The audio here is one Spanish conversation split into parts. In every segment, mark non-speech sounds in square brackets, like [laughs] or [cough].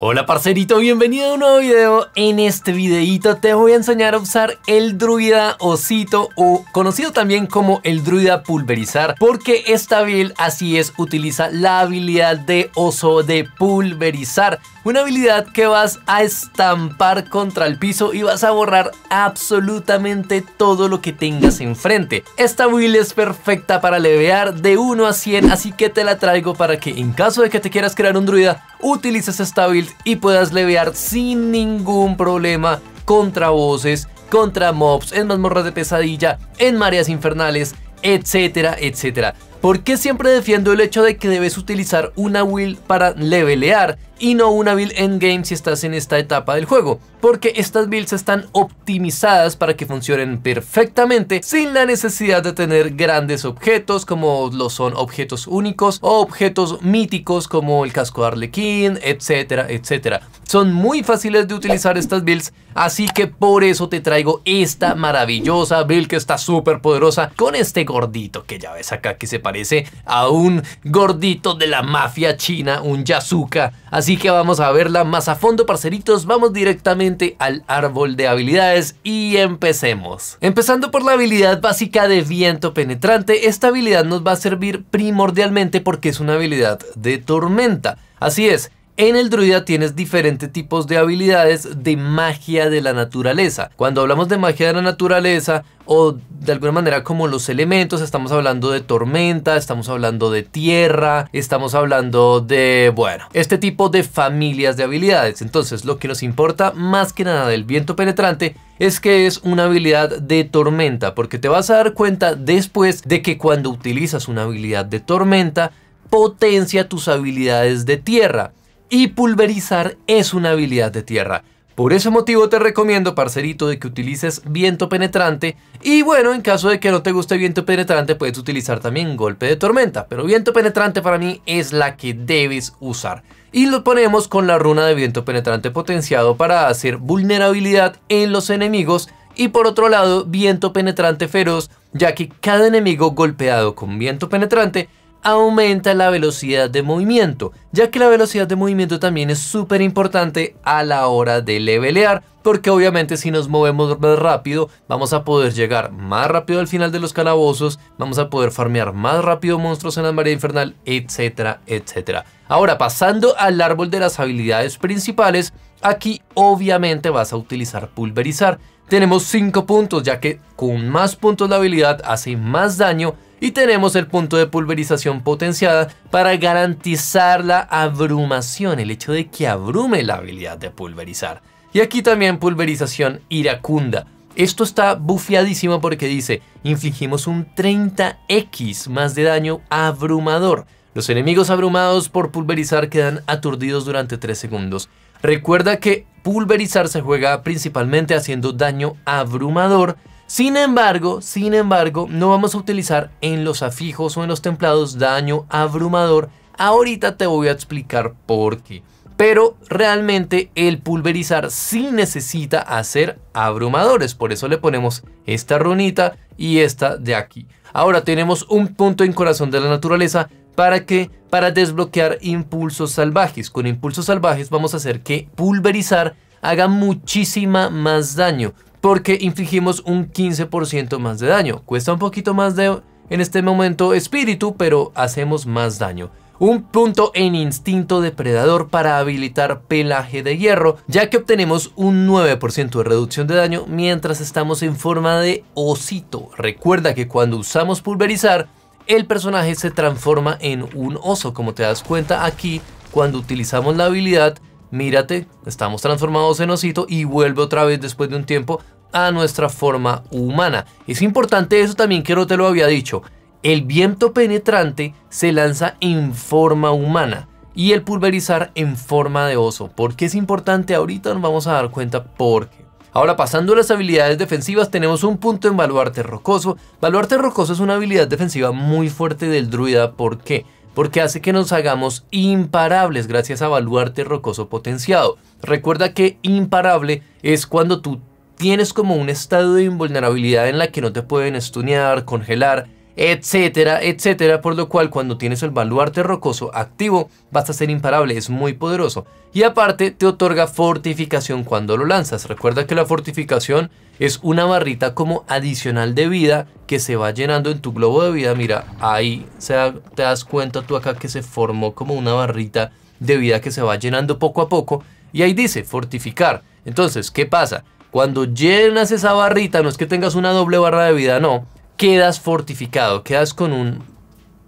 Hola parcerito, bienvenido a un nuevo video. En este videito te voy a enseñar a usar el druida osito o conocido también como el druida pulverizar porque esta build así es, utiliza la habilidad de oso de pulverizar una habilidad que vas a estampar contra el piso y vas a borrar absolutamente todo lo que tengas enfrente. Esta build es perfecta para levear de 1 a 100, así que te la traigo para que en caso de que te quieras crear un druida, utilices esta build y puedas levear sin ningún problema contra voces, contra mobs, en mazmorras de pesadilla, en mareas infernales, etcétera, etcétera. ¿Por qué siempre defiendo el hecho de que debes utilizar una build para levelear y no una build endgame si estás en esta etapa del juego? Porque estas builds están optimizadas para que funcionen perfectamente sin la necesidad de tener grandes objetos como lo son objetos únicos o objetos míticos como el casco de Arlequín, etcétera, etcétera. Son muy fáciles de utilizar estas builds, así que por eso te traigo esta maravillosa build que está súper poderosa con este gordito que ya ves acá que se parece a un gordito de la mafia china, un yazuka. Así que vamos a verla más a fondo, parceritos. Vamos directamente al árbol de habilidades y empecemos. Empezando por la habilidad básica de viento penetrante, esta habilidad nos va a servir primordialmente porque es una habilidad de tormenta. Así es, en el druida tienes diferentes tipos de habilidades de magia de la naturaleza. Cuando hablamos de magia de la naturaleza o de alguna manera como los elementos, estamos hablando de tormenta, estamos hablando de tierra, estamos hablando de, bueno, este tipo de familias de habilidades. Entonces, lo que nos importa más que nada del viento penetrante es que es una habilidad de tormenta, porque te vas a dar cuenta después de que cuando utilizas una habilidad de tormenta, potencia tus habilidades de tierra y pulverizar es una habilidad de tierra. Por ese motivo te recomiendo, parcerito, de que utilices viento penetrante. Y bueno, en caso de que no te guste viento penetrante, puedes utilizar también golpe de tormenta. Pero viento penetrante para mí es la que debes usar. Y lo ponemos con la runa de viento penetrante potenciado para hacer vulnerabilidad en los enemigos. Y por otro lado, viento penetrante feroz, ya que cada enemigo golpeado con viento penetrante aumenta la velocidad de movimiento, ya que la velocidad de movimiento también es súper importante a la hora de levelear, porque obviamente si nos movemos más rápido, vamos a poder llegar más rápido al final de los calabozos, vamos a poder farmear más rápido monstruos en la marea infernal, etcétera, etcétera. Ahora, pasando al árbol de las habilidades principales, aquí obviamente vas a utilizar pulverizar. Tenemos 5 puntos, ya que con más puntos la habilidad hace más daño y tenemos el punto de pulverización potenciada para garantizar la abrumación, el hecho de que abrume la habilidad de pulverizar. Y aquí también pulverización iracunda. Esto está bufiadísimo porque dice, infligimos un 30x más de daño abrumador. Los enemigos abrumados por pulverizar quedan aturdidos durante 3 segundos. Recuerda que pulverizar se juega principalmente haciendo daño abrumador, sin embargo, sin embargo, no vamos a utilizar en los afijos o en los templados daño abrumador. Ahorita te voy a explicar por qué. Pero realmente el pulverizar sí necesita hacer abrumadores. Por eso le ponemos esta runita y esta de aquí. Ahora tenemos un punto en corazón de la naturaleza. ¿Para que Para desbloquear impulsos salvajes. Con impulsos salvajes vamos a hacer que pulverizar haga muchísima más daño porque infligimos un 15% más de daño. Cuesta un poquito más de, en este momento, espíritu, pero hacemos más daño. Un punto en instinto depredador para habilitar pelaje de hierro, ya que obtenemos un 9% de reducción de daño mientras estamos en forma de osito. Recuerda que cuando usamos pulverizar, el personaje se transforma en un oso, como te das cuenta aquí cuando utilizamos la habilidad mírate, estamos transformados en osito y vuelve otra vez después de un tiempo a nuestra forma humana. Es importante eso también que no te lo había dicho. El viento penetrante se lanza en forma humana y el pulverizar en forma de oso. ¿Por qué es importante? Ahorita nos vamos a dar cuenta por qué. Ahora pasando a las habilidades defensivas tenemos un punto en Baluarte Rocoso. Baluarte Rocoso es una habilidad defensiva muy fuerte del druida. ¿Por qué? porque hace que nos hagamos imparables gracias a baluarte rocoso potenciado. Recuerda que imparable es cuando tú tienes como un estado de invulnerabilidad en la que no te pueden estunear, congelar, etcétera, etcétera, por lo cual cuando tienes el baluarte rocoso activo vas a ser imparable, es muy poderoso. Y aparte te otorga fortificación cuando lo lanzas. Recuerda que la fortificación es una barrita como adicional de vida que se va llenando en tu globo de vida. Mira, ahí se te das cuenta tú acá que se formó como una barrita de vida que se va llenando poco a poco. Y ahí dice, fortificar. Entonces, ¿qué pasa? Cuando llenas esa barrita, no es que tengas una doble barra de vida, no. Quedas fortificado, quedas con un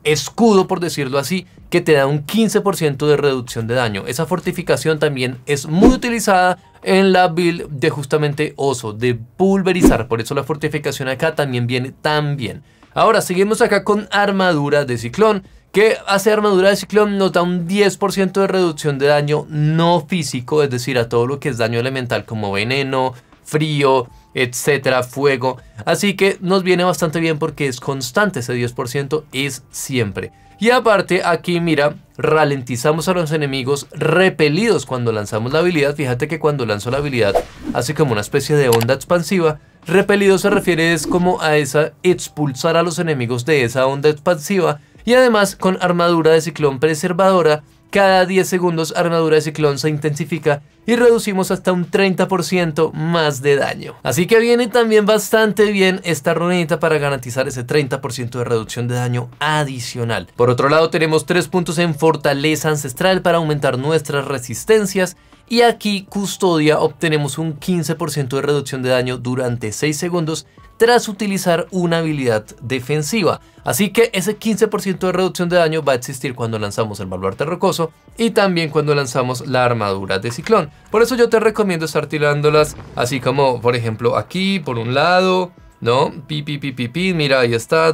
escudo, por decirlo así, que te da un 15% de reducción de daño. Esa fortificación también es muy utilizada en la build de justamente oso, de pulverizar. Por eso la fortificación acá también viene tan bien. Ahora seguimos acá con armadura de ciclón. Que hace armadura de ciclón nos da un 10% de reducción de daño no físico, es decir, a todo lo que es daño elemental como veneno, frío, etcétera, fuego. Así que nos viene bastante bien porque es constante, ese 10% es siempre. Y aparte aquí, mira, ralentizamos a los enemigos repelidos cuando lanzamos la habilidad. Fíjate que cuando lanzo la habilidad hace como una especie de onda expansiva. Repelido se refiere es como a esa expulsar a los enemigos de esa onda expansiva. Y además con armadura de ciclón preservadora cada 10 segundos armadura de ciclón se intensifica y reducimos hasta un 30% más de daño. Así que viene también bastante bien esta runita para garantizar ese 30% de reducción de daño adicional. Por otro lado tenemos 3 puntos en fortaleza ancestral para aumentar nuestras resistencias y aquí custodia obtenemos un 15% de reducción de daño durante 6 segundos tras utilizar una habilidad defensiva. Así que ese 15% de reducción de daño va a existir cuando lanzamos el baluarte rocoso y también cuando lanzamos la armadura de ciclón. Por eso yo te recomiendo estar tirándolas así como por ejemplo aquí por un lado, ¿no? Pi, pi, pi, pi, pi, mira, ahí está,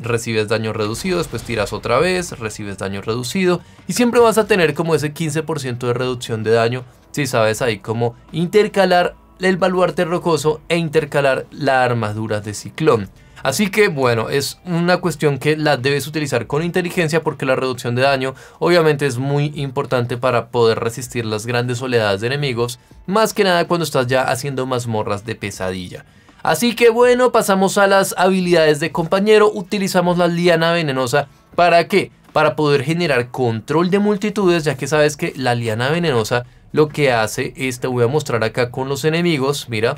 recibes daño reducido, después tiras otra vez, recibes daño reducido, y siempre vas a tener como ese 15% de reducción de daño, si sabes ahí cómo intercalar el baluarte rocoso e intercalar la armadura de ciclón. Así que bueno, es una cuestión que la debes utilizar con inteligencia porque la reducción de daño obviamente es muy importante para poder resistir las grandes oleadas de enemigos, más que nada cuando estás ya haciendo mazmorras de pesadilla. Así que bueno, pasamos a las habilidades de compañero. Utilizamos la liana venenosa. ¿Para qué? Para poder generar control de multitudes, ya que sabes que la liana venenosa lo que hace es, voy a mostrar acá con los enemigos, mira,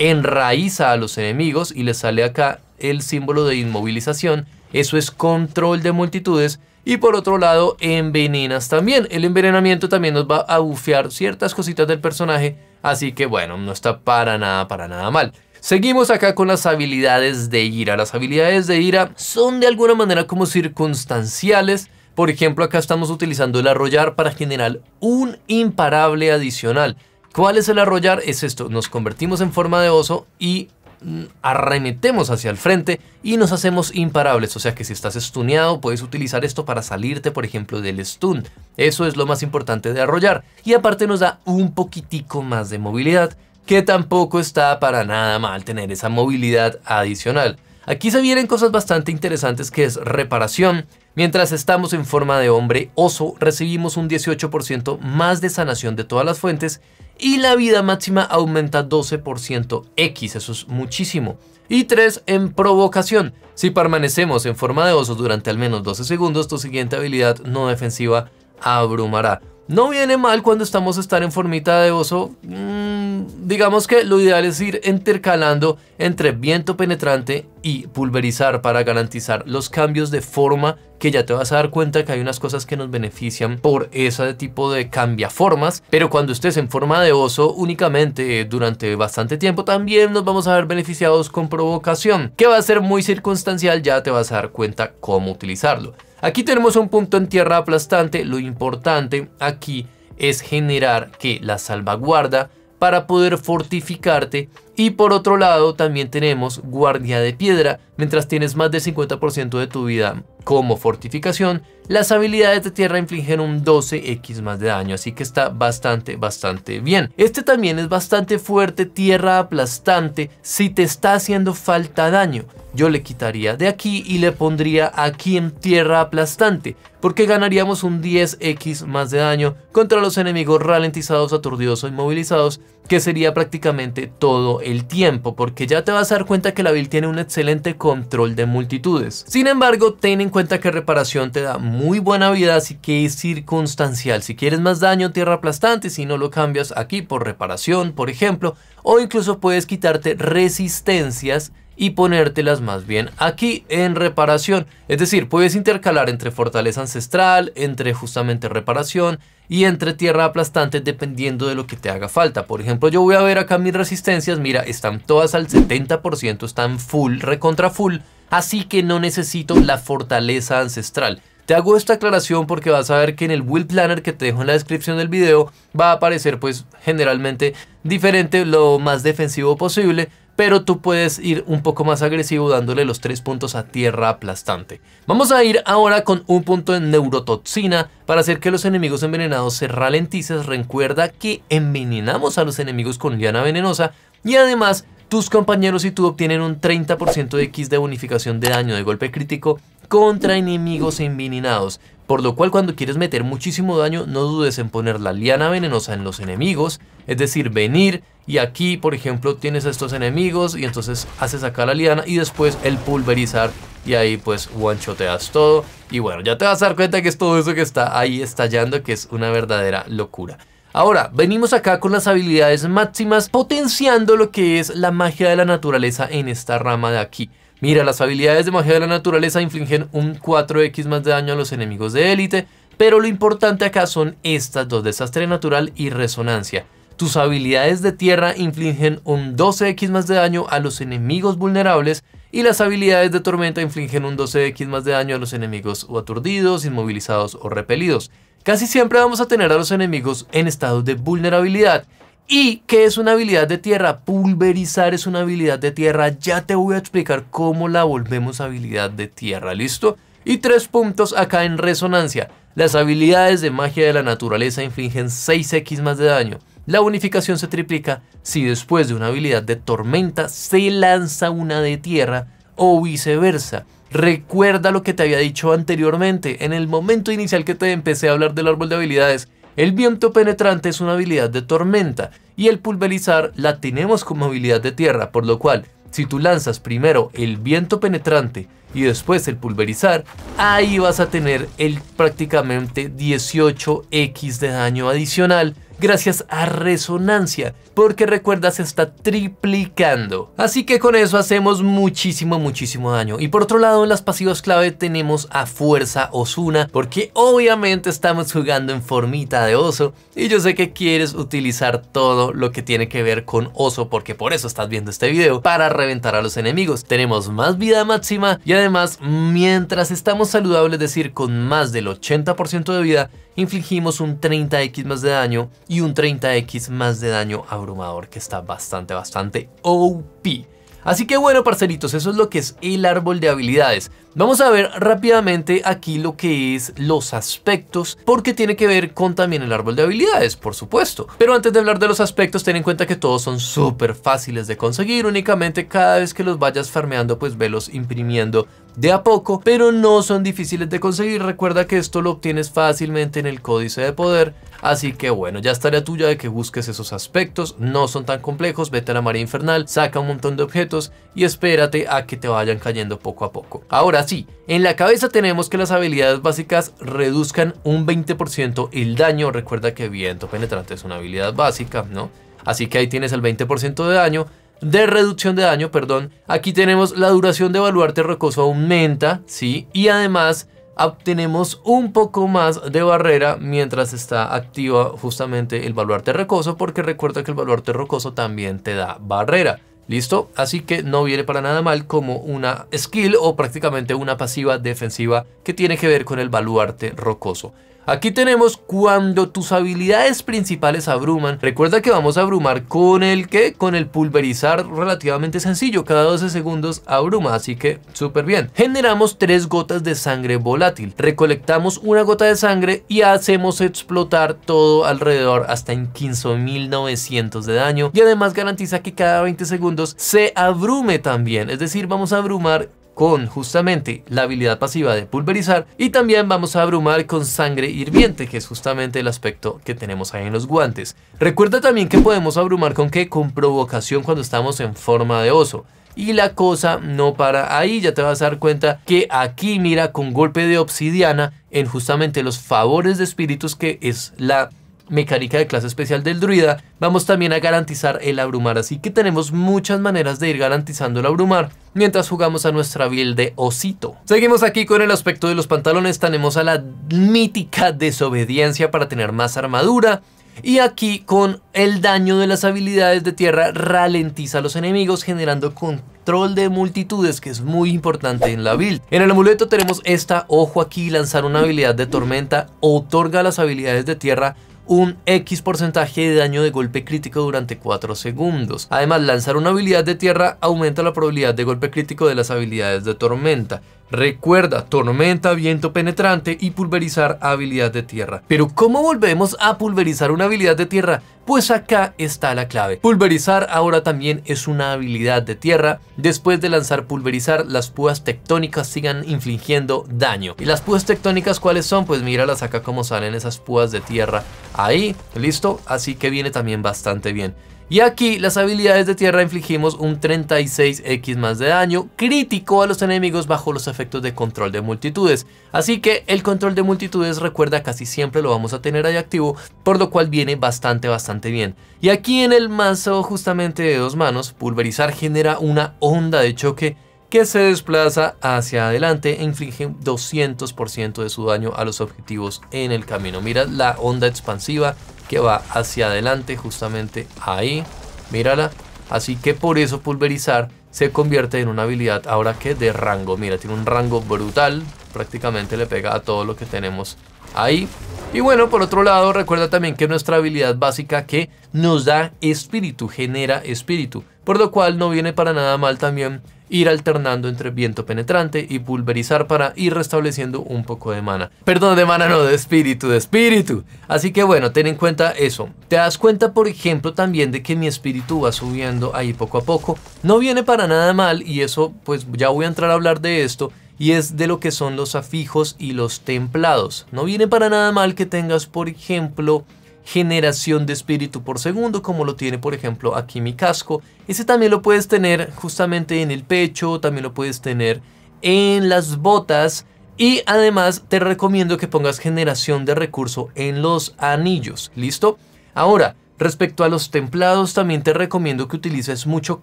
enraiza a los enemigos y le sale acá el símbolo de inmovilización. Eso es control de multitudes. Y por otro lado, envenenas también. El envenenamiento también nos va a bufear ciertas cositas del personaje. Así que bueno, no está para nada, para nada mal. Seguimos acá con las habilidades de ira. Las habilidades de ira son de alguna manera como circunstanciales. Por ejemplo, acá estamos utilizando el arrollar para generar un imparable adicional. ¿Cuál es el arrollar? Es esto, nos convertimos en forma de oso y mm, arremetemos hacia el frente y nos hacemos imparables, o sea que si estás stuneado puedes utilizar esto para salirte por ejemplo del stun, eso es lo más importante de arrollar y aparte nos da un poquitico más de movilidad, que tampoco está para nada mal tener esa movilidad adicional. Aquí se vienen cosas bastante interesantes que es reparación. Mientras estamos en forma de hombre oso, recibimos un 18% más de sanación de todas las fuentes y la vida máxima aumenta 12% X, eso es muchísimo. Y 3 en provocación. Si permanecemos en forma de oso durante al menos 12 segundos, tu siguiente habilidad no defensiva abrumará. No viene mal cuando estamos a estar en formita de oso. Mm, digamos que lo ideal es ir intercalando entre viento penetrante y pulverizar para garantizar los cambios de forma que ya te vas a dar cuenta que hay unas cosas que nos benefician por ese tipo de cambiaformas. Pero cuando estés en forma de oso únicamente durante bastante tiempo también nos vamos a ver beneficiados con provocación, que va a ser muy circunstancial, ya te vas a dar cuenta cómo utilizarlo. Aquí tenemos un punto en tierra aplastante, lo importante aquí es generar que la salvaguarda para poder fortificarte y por otro lado, también tenemos guardia de piedra. Mientras tienes más del 50% de tu vida como fortificación, las habilidades de tierra infligen un 12x más de daño, así que está bastante, bastante bien. Este también es bastante fuerte, tierra aplastante, si te está haciendo falta daño. Yo le quitaría de aquí y le pondría aquí en tierra aplastante, porque ganaríamos un 10x más de daño contra los enemigos ralentizados, aturdidos o inmovilizados que sería prácticamente todo el tiempo, porque ya te vas a dar cuenta que la build tiene un excelente control de multitudes. Sin embargo, ten en cuenta que reparación te da muy buena vida, así que es circunstancial. Si quieres más daño, tierra aplastante, si no lo cambias aquí por reparación, por ejemplo, o incluso puedes quitarte resistencias y ponértelas más bien aquí en reparación. Es decir, puedes intercalar entre fortaleza ancestral, entre justamente reparación y entre tierra aplastante dependiendo de lo que te haga falta. Por ejemplo, yo voy a ver acá mis resistencias, mira, están todas al 70%, están full, recontra full, así que no necesito la fortaleza ancestral. Te hago esta aclaración porque vas a ver que en el build Planner que te dejo en la descripción del video va a aparecer pues generalmente diferente lo más defensivo posible pero tú puedes ir un poco más agresivo dándole los tres puntos a tierra aplastante. Vamos a ir ahora con un punto en neurotoxina para hacer que los enemigos envenenados se ralentices. Recuerda que envenenamos a los enemigos con liana venenosa y además tus compañeros y tú obtienen un 30% de X de bonificación de daño de golpe crítico contra enemigos envenenados, por lo cual cuando quieres meter muchísimo daño no dudes en poner la liana venenosa en los enemigos, es decir, venir y aquí por ejemplo tienes a estos enemigos y entonces haces acá la liana y después el pulverizar y ahí pues one-shoteas todo y bueno, ya te vas a dar cuenta que es todo eso que está ahí estallando que es una verdadera locura. Ahora, venimos acá con las habilidades máximas potenciando lo que es la magia de la naturaleza en esta rama de aquí. Mira, las habilidades de magia de la naturaleza infligen un 4x más de daño a los enemigos de élite, pero lo importante acá son estas dos, desastre natural y resonancia. Tus habilidades de tierra infligen un 12x más de daño a los enemigos vulnerables y las habilidades de tormenta infligen un 12x más de daño a los enemigos o aturdidos, inmovilizados o repelidos. Casi siempre vamos a tener a los enemigos en estado de vulnerabilidad ¿Y qué es una habilidad de tierra? Pulverizar es una habilidad de tierra. Ya te voy a explicar cómo la volvemos habilidad de tierra, ¿listo? Y tres puntos acá en resonancia. Las habilidades de magia de la naturaleza infligen 6x más de daño. La bonificación se triplica si después de una habilidad de tormenta se lanza una de tierra o viceversa. Recuerda lo que te había dicho anteriormente, en el momento inicial que te empecé a hablar del árbol de habilidades, el viento penetrante es una habilidad de tormenta y el pulverizar la tenemos como habilidad de tierra, por lo cual si tú lanzas primero el viento penetrante y después el pulverizar, ahí vas a tener el prácticamente 18x de daño adicional gracias a resonancia, porque recuerda se está triplicando. Así que con eso hacemos muchísimo, muchísimo daño. Y por otro lado, en las pasivas clave tenemos a Fuerza Osuna, porque obviamente estamos jugando en formita de oso, y yo sé que quieres utilizar todo lo que tiene que ver con oso, porque por eso estás viendo este video, para reventar a los enemigos. Tenemos más vida máxima, y además, mientras estamos saludables, es decir, con más del 80% de vida, infligimos un 30x más de daño y un 30x más de daño abrumador que está bastante, bastante OP. Así que bueno, parceritos, eso es lo que es el árbol de habilidades. Vamos a ver rápidamente aquí lo que es los aspectos, porque tiene que ver con también el árbol de habilidades, por supuesto. Pero antes de hablar de los aspectos, ten en cuenta que todos son súper fáciles de conseguir, únicamente cada vez que los vayas farmeando, pues velos imprimiendo de a poco, pero no son difíciles de conseguir. Recuerda que esto lo obtienes fácilmente en el códice de poder, así que bueno, ya estaría tuya de que busques esos aspectos, no son tan complejos, vete a la María infernal, saca un montón de objetos y espérate a que te vayan cayendo poco a poco. Ahora Así, en la cabeza tenemos que las habilidades básicas reduzcan un 20% el daño. Recuerda que viento penetrante es una habilidad básica, ¿no? Así que ahí tienes el 20% de daño, de reducción de daño, perdón. Aquí tenemos la duración de baluarte rocoso aumenta, ¿sí? Y además obtenemos un poco más de barrera mientras está activa justamente el baluarte rocoso, porque recuerda que el baluarte rocoso también te da barrera. ¿Listo? Así que no viene para nada mal como una skill o prácticamente una pasiva defensiva que tiene que ver con el baluarte rocoso. Aquí tenemos cuando tus habilidades principales abruman. Recuerda que vamos a abrumar con el que, con el pulverizar relativamente sencillo. Cada 12 segundos abruma, así que súper bien. Generamos tres gotas de sangre volátil. Recolectamos una gota de sangre y hacemos explotar todo alrededor hasta en 15.900 de daño. Y además garantiza que cada 20 segundos se abrume también. Es decir, vamos a abrumar con justamente la habilidad pasiva de pulverizar y también vamos a abrumar con sangre hirviente que es justamente el aspecto que tenemos ahí en los guantes. Recuerda también que podemos abrumar con qué? Con provocación cuando estamos en forma de oso. Y la cosa no para ahí, ya te vas a dar cuenta que aquí mira con golpe de obsidiana en justamente los favores de espíritus que es la mecánica de clase especial del druida, vamos también a garantizar el abrumar, así que tenemos muchas maneras de ir garantizando el abrumar mientras jugamos a nuestra build de osito. Seguimos aquí con el aspecto de los pantalones, tenemos a la mítica desobediencia para tener más armadura, y aquí con el daño de las habilidades de tierra ralentiza a los enemigos generando control de multitudes que es muy importante en la build. En el amuleto tenemos esta, ojo aquí, lanzar una habilidad de tormenta, otorga las habilidades de tierra un X porcentaje de daño de golpe crítico durante 4 segundos. Además, lanzar una habilidad de tierra aumenta la probabilidad de golpe crítico de las habilidades de tormenta. Recuerda, tormenta, viento penetrante y pulverizar habilidad de tierra. Pero ¿cómo volvemos a pulverizar una habilidad de tierra? Pues acá está la clave. Pulverizar ahora también es una habilidad de tierra. Después de lanzar pulverizar, las púas tectónicas sigan infligiendo daño. ¿Y las púas tectónicas cuáles son? Pues míralas acá como salen esas púas de tierra. Ahí, listo. Así que viene también bastante bien. Y aquí las habilidades de tierra infligimos un 36x más de daño crítico a los enemigos bajo los efectos de control de multitudes. Así que el control de multitudes recuerda casi siempre lo vamos a tener ahí activo, por lo cual viene bastante bastante bien. Y aquí en el mazo justamente de dos manos, pulverizar genera una onda de choque que se desplaza hacia adelante e inflige 200% de su daño a los objetivos en el camino. Mira la onda expansiva que va hacia adelante, justamente ahí. Mírala. Así que por eso pulverizar se convierte en una habilidad ahora que de rango. Mira, tiene un rango brutal. Prácticamente le pega a todo lo que tenemos ahí. Y bueno, por otro lado, recuerda también que nuestra habilidad básica que nos da espíritu, genera espíritu. Por lo cual no viene para nada mal también ir alternando entre viento penetrante y pulverizar para ir restableciendo un poco de mana. Perdón, de mana no, de espíritu, de espíritu. Así que bueno, ten en cuenta eso. Te das cuenta, por ejemplo, también de que mi espíritu va subiendo ahí poco a poco. No viene para nada mal y eso, pues ya voy a entrar a hablar de esto y es de lo que son los afijos y los templados. No viene para nada mal que tengas, por ejemplo, generación de espíritu por segundo, como lo tiene por ejemplo aquí mi casco. Ese también lo puedes tener justamente en el pecho, también lo puedes tener en las botas. Y además te recomiendo que pongas generación de recurso en los anillos, ¿listo? Ahora, respecto a los templados, también te recomiendo que utilices mucho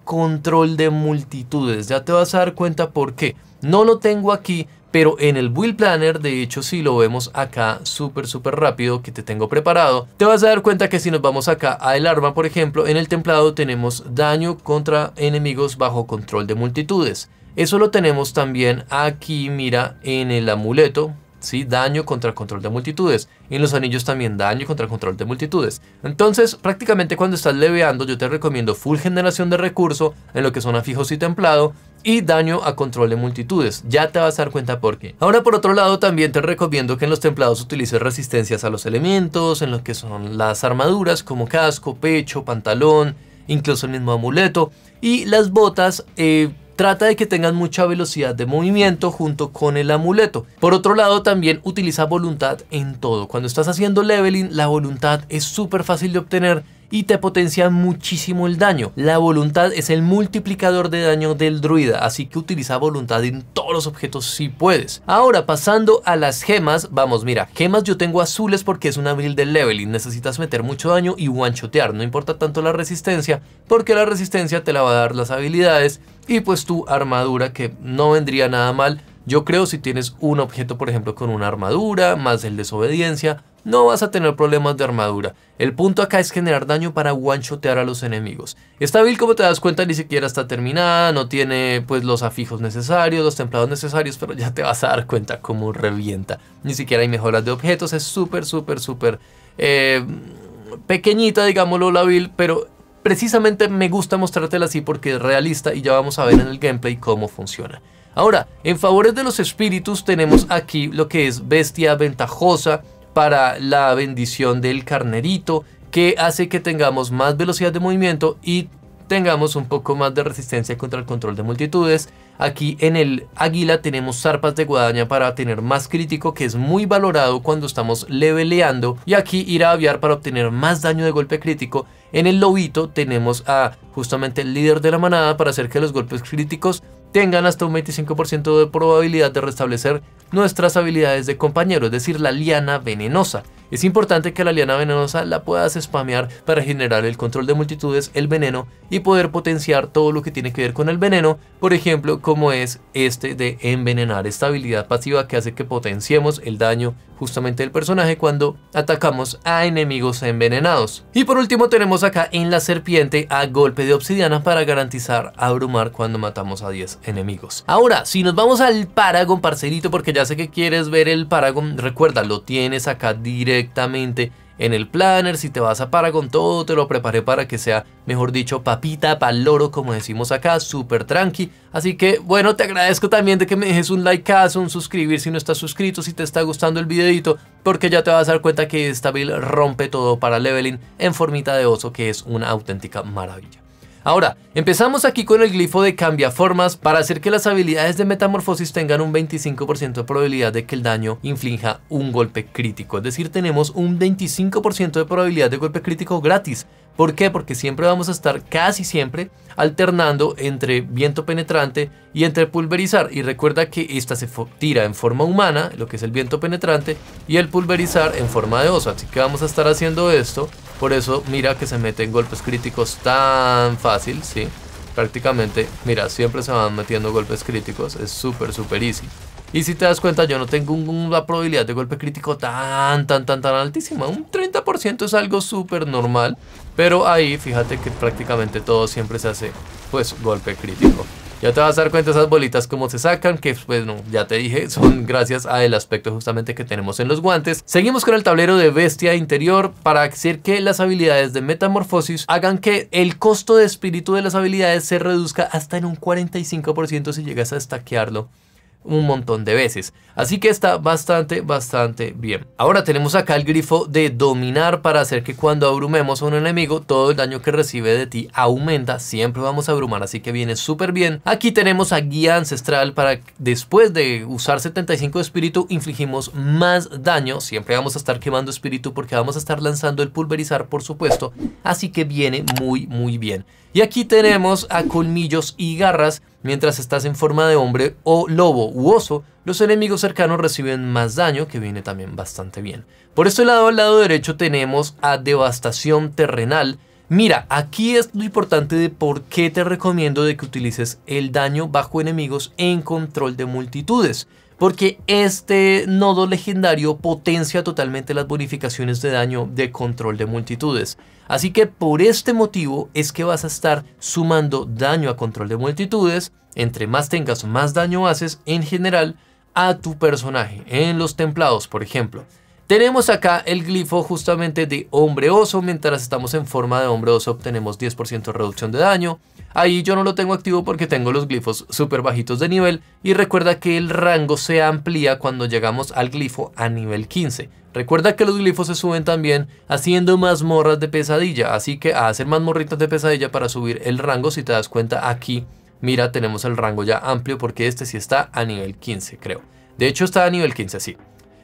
control de multitudes. Ya te vas a dar cuenta por qué. No lo tengo aquí, pero en el build planner, de hecho, si lo vemos acá súper, súper rápido que te tengo preparado, te vas a dar cuenta que si nos vamos acá a el arma, por ejemplo, en el templado tenemos daño contra enemigos bajo control de multitudes. Eso lo tenemos también aquí, mira, en el amuleto, ¿sí? Daño contra control de multitudes. en los anillos también daño contra control de multitudes. Entonces, prácticamente cuando estás leveando, yo te recomiendo full generación de recurso en lo que son afijos y templado y daño a control de multitudes. Ya te vas a dar cuenta por qué. Ahora por otro lado también te recomiendo que en los templados utilices resistencias a los elementos, en lo que son las armaduras como casco, pecho, pantalón, incluso el mismo amuleto y las botas. Eh, trata de que tengan mucha velocidad de movimiento junto con el amuleto. Por otro lado, también utiliza voluntad en todo. Cuando estás haciendo leveling, la voluntad es súper fácil de obtener y te potencia muchísimo el daño. La voluntad es el multiplicador de daño del druida, así que utiliza voluntad en todos los objetos si puedes. Ahora, pasando a las gemas, vamos, mira, gemas yo tengo azules porque es una build de leveling, necesitas meter mucho daño y one-shotear, no importa tanto la resistencia, porque la resistencia te la va a dar las habilidades y pues tu armadura que no vendría nada mal. Yo creo si tienes un objeto, por ejemplo, con una armadura, más el desobediencia, no vas a tener problemas de armadura. El punto acá es generar daño para one a los enemigos. Esta build, como te das cuenta, ni siquiera está terminada, no tiene pues los afijos necesarios, los templados necesarios, pero ya te vas a dar cuenta cómo revienta. Ni siquiera hay mejoras de objetos, es súper, súper, súper eh, pequeñita, digámoslo, la build, pero precisamente me gusta mostrártela así porque es realista y ya vamos a ver en el gameplay cómo funciona. Ahora, en favores de los espíritus tenemos aquí lo que es bestia ventajosa, para la bendición del carnerito, que hace que tengamos más velocidad de movimiento y tengamos un poco más de resistencia contra el control de multitudes. Aquí en el águila tenemos zarpas de guadaña para tener más crítico que es muy valorado cuando estamos leveleando y aquí ir a aviar para obtener más daño de golpe crítico. En el lobito tenemos a justamente el líder de la manada para hacer que los golpes críticos tengan hasta un 25% de probabilidad de restablecer nuestras habilidades de compañero, es decir, la liana venenosa. Es importante que la liana venenosa la puedas spamear para generar el control de multitudes, el veneno y poder potenciar todo lo que tiene que ver con el veneno, por ejemplo como es este de envenenar, estabilidad pasiva que hace que potenciemos el daño justamente del personaje cuando atacamos a enemigos envenenados. Y por último tenemos acá en la serpiente a golpe de obsidiana para garantizar abrumar cuando matamos a 10 enemigos. Ahora, si nos vamos al Paragon, parcerito, porque ya sé que quieres ver el Paragon, recuerda, lo tienes acá directo en el planner. Si te vas a con todo te lo preparé para que sea, mejor dicho, papita para loro como decimos acá, súper tranqui. Así que, bueno, te agradezco también de que me dejes un like, un suscribir si no estás suscrito, si te está gustando el videito, porque ya te vas a dar cuenta que esta build rompe todo para leveling en formita de oso, que es una auténtica maravilla. Ahora, empezamos aquí con el glifo de cambiaformas para hacer que las habilidades de metamorfosis tengan un 25% de probabilidad de que el daño inflinja un golpe crítico. Es decir, tenemos un 25% de probabilidad de golpe crítico gratis. ¿Por qué? Porque siempre vamos a estar casi siempre alternando entre viento penetrante y entre pulverizar. Y recuerda que esta se tira en forma humana, lo que es el viento penetrante, y el pulverizar en forma de oso. Así que vamos a estar haciendo esto por eso, mira que se meten en golpes críticos tan fácil, ¿sí? Prácticamente, mira, siempre se van metiendo golpes críticos. Es súper, súper easy. Y si te das cuenta, yo no tengo una probabilidad de golpe crítico tan, tan, tan, tan altísima. Un 30% es algo súper normal. Pero ahí, fíjate que prácticamente todo siempre se hace, pues, golpe crítico. Ya te vas a dar cuenta esas bolitas como se sacan, que pues no, ya te dije, son gracias al aspecto justamente que tenemos en los guantes. Seguimos con el tablero de bestia interior para hacer que las habilidades de metamorfosis hagan que el costo de espíritu de las habilidades se reduzca hasta en un 45% si llegas a destaquearlo un montón de veces. Así que está bastante, bastante bien. Ahora tenemos acá el grifo de dominar para hacer que cuando abrumemos a un enemigo, todo el daño que recibe de ti aumenta. Siempre vamos a abrumar, así que viene súper bien. Aquí tenemos a guía ancestral para después de usar 75 de espíritu, infligimos más daño. Siempre vamos a estar quemando espíritu porque vamos a estar lanzando el pulverizar, por supuesto. Así que viene muy, muy bien. Y aquí tenemos a colmillos y garras. Mientras estás en forma de hombre o lobo u oso, los enemigos cercanos reciben más daño, que viene también bastante bien. Por este lado, al lado derecho tenemos a devastación terrenal. Mira, aquí es lo importante de por qué te recomiendo de que utilices el daño bajo enemigos en control de multitudes porque este nodo legendario potencia totalmente las bonificaciones de daño de control de multitudes. Así que por este motivo es que vas a estar sumando daño a control de multitudes, entre más tengas más daño haces en general a tu personaje, en los templados por ejemplo. Tenemos acá el glifo justamente de hombre oso. Mientras estamos en forma de hombre oso obtenemos 10% reducción de daño. Ahí yo no lo tengo activo porque tengo los glifos súper bajitos de nivel. Y recuerda que el rango se amplía cuando llegamos al glifo a nivel 15. Recuerda que los glifos se suben también haciendo más morras de pesadilla. Así que a hacer morritas de pesadilla para subir el rango, si te das cuenta aquí, mira, tenemos el rango ya amplio porque este sí está a nivel 15, creo. De hecho está a nivel 15, así.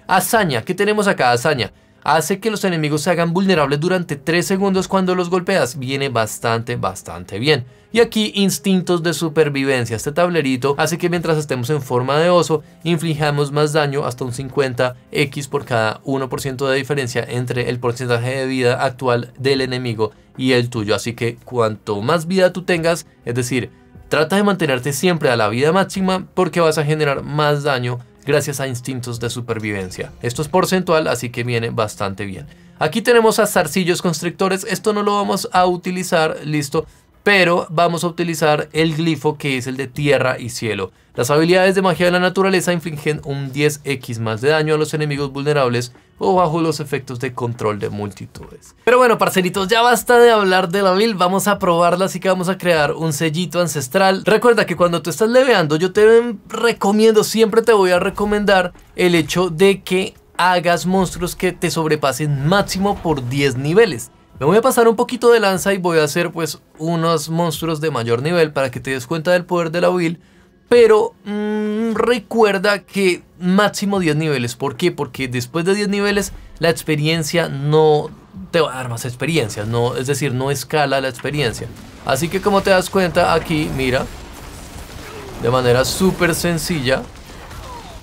Hazaña, ¿qué tenemos acá? Hazaña. Hace que los enemigos se hagan vulnerables durante 3 segundos cuando los golpeas. Viene bastante, bastante bien. Y aquí instintos de supervivencia. Este tablerito hace que mientras estemos en forma de oso, inflijamos más daño hasta un 50x por cada 1% de diferencia entre el porcentaje de vida actual del enemigo y el tuyo. Así que cuanto más vida tú tengas, es decir, trata de mantenerte siempre a la vida máxima porque vas a generar más daño gracias a instintos de supervivencia. Esto es porcentual, así que viene bastante bien. Aquí tenemos a zarcillos constrictores, esto no lo vamos a utilizar, listo, pero vamos a utilizar el glifo que es el de tierra y cielo. Las habilidades de magia de la naturaleza infligen un 10x más de daño a los enemigos vulnerables o bajo los efectos de control de multitudes. Pero bueno, parceritos, ya basta de hablar de la build, vamos a probarla, así que vamos a crear un sellito ancestral. Recuerda que cuando tú estás leveando, yo te recomiendo, siempre te voy a recomendar el hecho de que hagas monstruos que te sobrepasen máximo por 10 niveles. Me voy a pasar un poquito de lanza y voy a hacer pues unos monstruos de mayor nivel para que te des cuenta del poder de la build. Pero mm, recuerda que máximo 10 niveles. ¿Por qué? Porque después de 10 niveles la experiencia no te va a dar más experiencia. No, es decir, no escala la experiencia. Así que como te das cuenta aquí, mira. De manera súper sencilla.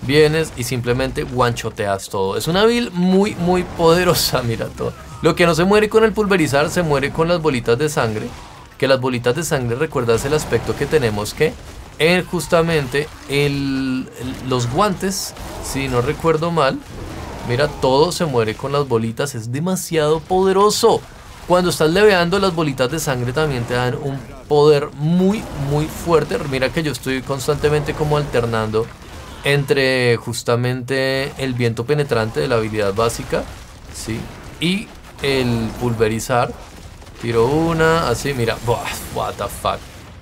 Vienes y simplemente guanchoteas todo. Es una build muy, muy poderosa, [laughs] mira todo. Lo que no se muere con el pulverizar se muere con las bolitas de sangre. Que las bolitas de sangre recuerdas el aspecto que tenemos que eh, justamente el, los guantes, si no recuerdo mal, mira, todo se muere con las bolitas, es demasiado poderoso. Cuando estás leveando, las bolitas de sangre también te dan un poder muy, muy fuerte. Mira que yo estoy constantemente como alternando entre justamente el viento penetrante de la habilidad básica, ¿sí? Y el pulverizar. Tiro una, así, mira. what the fuck.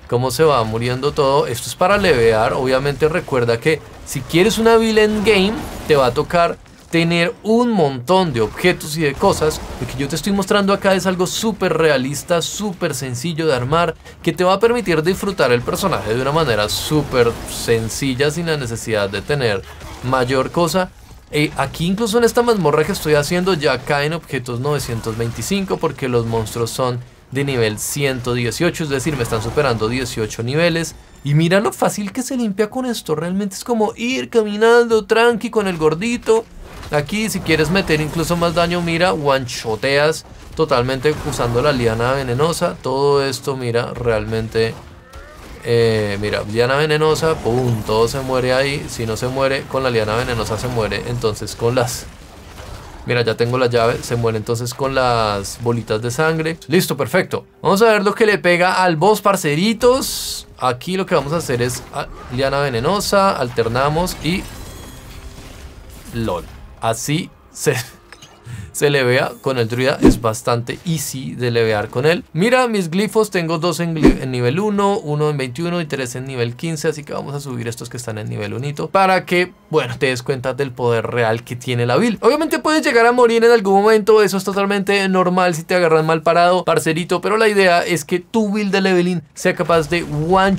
Cómo se va muriendo todo. Esto es para levear. Obviamente recuerda que si quieres una en game, te va a tocar tener un montón de objetos y de cosas. Lo que yo te estoy mostrando acá es algo súper realista, súper sencillo de armar, que te va a permitir disfrutar el personaje de una manera súper sencilla sin la necesidad de tener mayor cosa. Eh, aquí incluso en esta mazmorra que estoy haciendo ya caen objetos 925 porque los monstruos son de nivel 118, es decir, me están superando 18 niveles. Y mira lo fácil que se limpia con esto, realmente es como ir caminando tranqui con el gordito. Aquí si quieres meter incluso más daño, mira, guanchoteas totalmente usando la liana venenosa. Todo esto, mira, realmente eh, mira, liana venenosa, pum, todo se muere ahí. Si no se muere, con la liana venenosa se muere. Entonces con las... Mira, ya tengo la llave. Se muere entonces con las bolitas de sangre. Listo, perfecto. Vamos a ver lo que le pega al boss, parceritos. Aquí lo que vamos a hacer es ah, liana venenosa, alternamos y... LOL. Así se se le levea con el druida, es bastante easy de levear con él. Mira mis glifos, tengo dos en, nivel 1, uno en 21 y tres en nivel 15, así que vamos a subir estos que están en nivel 1 para que, bueno, te des cuenta del poder real que tiene la build. Obviamente puedes llegar a morir en algún momento, eso es totalmente normal si te agarran mal parado, parcerito, pero la idea es que tu build de leveling sea capaz de one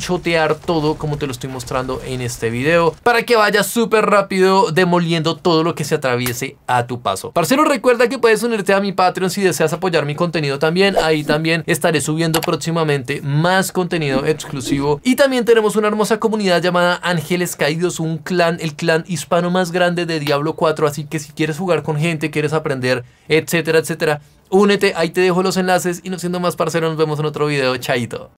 todo como te lo estoy mostrando en este video, para que vayas súper rápido demoliendo todo lo que se atraviese a tu paso. Parcero, recuerda que puedes unirte a mi Patreon si deseas apoyar mi contenido también. Ahí también estaré subiendo próximamente más contenido exclusivo. Y también tenemos una hermosa comunidad llamada Ángeles Caídos, un clan, el clan hispano más grande de Diablo 4. Así que si quieres jugar con gente, quieres aprender, etcétera, etcétera, únete. Ahí te dejo los enlaces y no siendo más parceros nos vemos en otro video. Chaito.